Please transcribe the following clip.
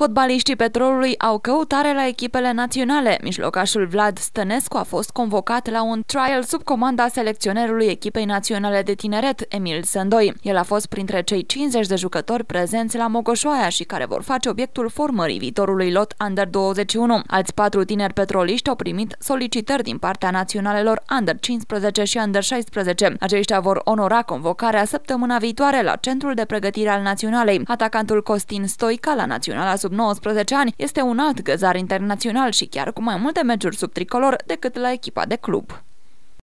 Fotbaliștii Petrolului au căutare la echipele naționale. Mijlocașul Vlad Stănescu a fost convocat la un trial sub comanda selecționerului echipei naționale de tineret, Emil Sândoi. El a fost printre cei 50 de jucători prezenți la Mogoșoaia și care vor face obiectul formării viitorului lot Under-21. Alți patru tineri petroliști au primit solicitări din partea naționalelor Under-15 și Under-16. Aceștia vor onora convocarea săptămâna viitoare la Centrul de Pregătire al Naționalei. Atacantul Costin Stoica la Naționala sub sub 19 ani este un alt găzar internațional și chiar cu mai multe meciuri sub tricolor decât la echipa de club.